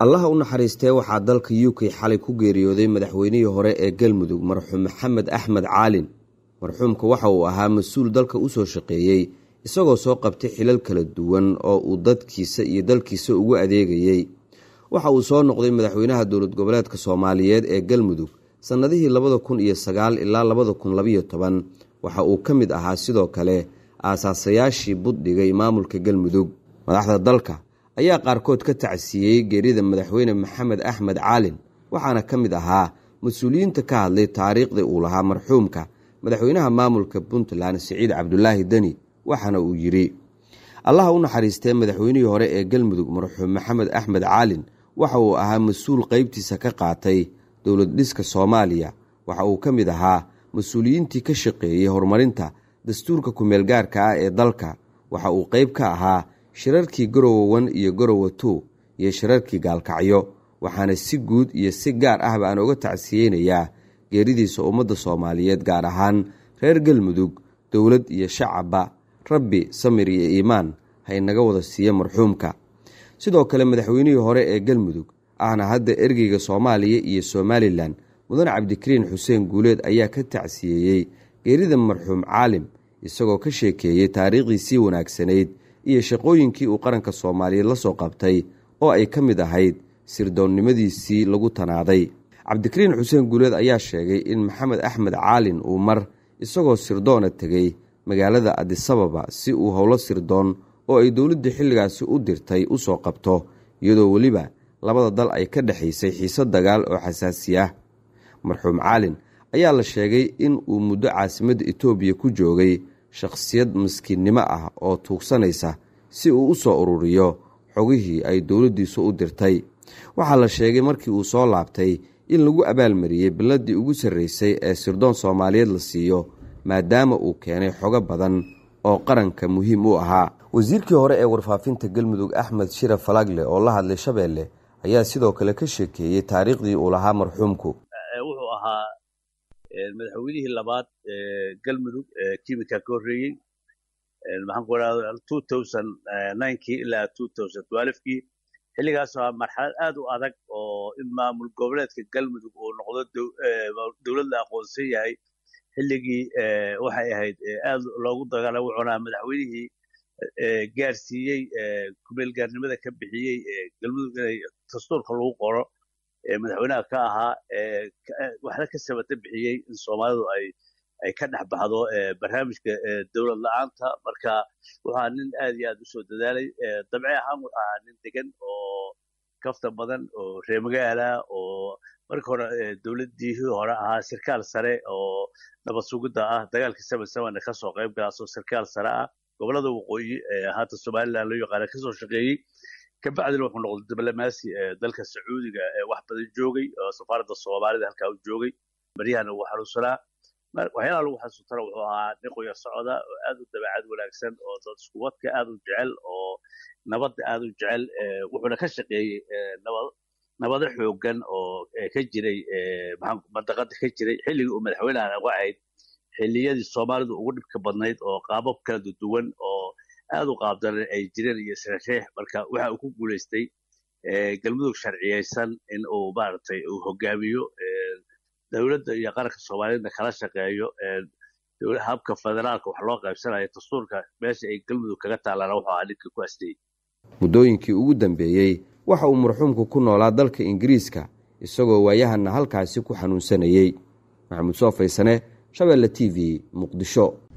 allaha u naxariistee waxaa dalka u k xalay ku geeriyooday madaxweynihii hore ee galmudug marxuum maxamed axmed caalin marxuumka waxa uu ahaa mas-uul dalka usoo shaqeeyey isagoo soo qabtay xilal kala duwan oo uu dadkiisa iyo dalkiisa ugu adeegayey waxa uu soo noqday madaxweynaha dowlad goboleedka soomaaliyeed ee galmudug sannadihii labada kun iyo sagaal ilaa labada kun labayo toban waxa uu ka mid ahaa sidoo kale aasaasayaashii buddhigay maamulka galmudug madaxda dalka ayaa qaarkood ka tacsiiyey geerida madaxweyne maxamed axmed caalin waxaana ka mid ahaa mas-uuliyiinta ka hadlay taariikhdii uu lahaa marxuumka madaxweynaha maamulka puntland siciid cabdulaahi deni waxaana uu yidhi allaha u naxariistee madaxweynihii hore ee galmudug marxuum maxamed axmed caalin waxa uu ahaa mas-uul qaybtiisa ka qaatay dowlad dhiska soomaaliya waxa uu ka mid ahaa mas-uuliyiintii ka shaqeeyey horumarinta dastuurka ku meelgaarka ah ee dalka waxa uu qayb ka ahaa shirarkii garowa wan iyo garowa two iyo shirarkii gaalkacyo waxaana si guud iyo si gaar ahba aan uga tacsiyeynayaa geeridiisa ummadda soomaaliyeed gaar ahaan reer galmudug dowlad iyo shacabba rabbi samir iyo iimaan ha inaga wada siiya marxuumka sidoo kale madaxweynihii hore ee galmudug ahna hadda ergeyga soomaaliya iyo somalilan mudan cabdikariin xuseen guuleed ayaa ka tacsiyeeyey geerida marxuum caalim isagoo ka sheekeeyey taariikhdiisii wanaagsanayd iyo shaqooyinkii uu qaranka soomaaliyeed la soo qabtay oo ay ka mid ahayd sirdoonnimadiisii lagu tanaaday cabdikariin xuseen guuleed ayaa sheegay in maxamed axmed caalin uu mar isagoo sirdoona tegey magaalada adisababa si uu howlo sirdoon oo ay dowladda xilligaasi u dirtay u soo qabto iyadoo weliba labada dal ay ka dhexaysay xiise dagaal oo xasaasi ah marxuum caalin ayaa la sheegay in uu muddo caasimadda etoobiya ku joogay shakhsiyad miskiinnimo ah oo tuugsanaysa si uu u soo ururiyo xogihii ay dowladdiisu u dirtay waxaa la sheegay markii uu soo laabtay in lagu abaalmariyey billadii ugu sarraysay ee sirdoon soomaaliyeed la siiyo maadaama uu keenay xogo badan oo qaranka muhiim u ahaa wasiirkii hore ee warfaafinta galmudug axmed shira falaagle oo la hadlay shabeelle ayaa sidoo kale ka sheekeeyey taariikhdii uu lahaa marxuumku wuxuu ahaa madaxweynihii labaad ee galmudug ee kimika ka horreeyey maxaan ku idhahda two thousand ninekii ilaa two thousand twelvekii xilligaas waa marxalad aad u adag oo in maamul goboleedka galmudug uu noqdo dowlad la aqoonsan yahay xilligii waxay ahayd aad loogu dagaalamo cunaa madaxweynihii gaarsiiyey kumeel ka bixiyey galmudug inay dastuurka lagu qoro ee madaxweynaha ka ahaa waxna ka sabata bixiyey in soomaalidu ay ka dhex baxdo barnaamijka dowlad la-aanta marka wuxuu nin aad iyo aad usoo dadaalay dabci ahaan wuxuu ahaa nin degan oo kafta badan oo reer magaala oo marka hore dowladdiihii hore ahaa sarkaal sare oo nabad sugidda ah dagaalkii saban sabana kasoo qayb galaasoo sarkaal sare ah gobolada waqooyi ee haata somalilan loo yaqaana kasoo shaqeeyey kabacdina wuxuu noqday diblomaasi dalka sacuudiga wax badan joogay oo safaaradda soomaalida halkaa u joogay baryahana wuu xanuunsanaa waxyaalaha lagu xasuustana wuxuu ahaa niqoya socda oo aad u dabeecad wanaagsan oo dad iskuwadka aad u jecel oo nabadda aad u jecel wuxuuna ka shaqeeyey nabado xoogan oo ka jiray mandaqada ka jiray xilligii uu madaxweynehan uga ahayd xilliyadii soomaalidu ugu dhibka badnayd oo qaabab kala duwan oo aada u qaabdalan ay jireen iyo saxiix marka waxa uu ku guulaystay eh, galmudug sharciyaysan in uu maaragtay uu hogaamiyo eh, dowladda iyo qaranka soomaaliyadna kala shaqeeyo eh, habka federaalka wax loo qaybsanayo dastuurka meesha ay galmudug kaga taallaana wuxuu ahaa ninka ku asdayey muddooyinkii ugu dambeeyey waxa uu marxuumku ku noolaa dalka ingiriiska isagoo waayahanna halkaasi ku xanuunsanayey maxamuud soo faysane shabeelle t v muqdisho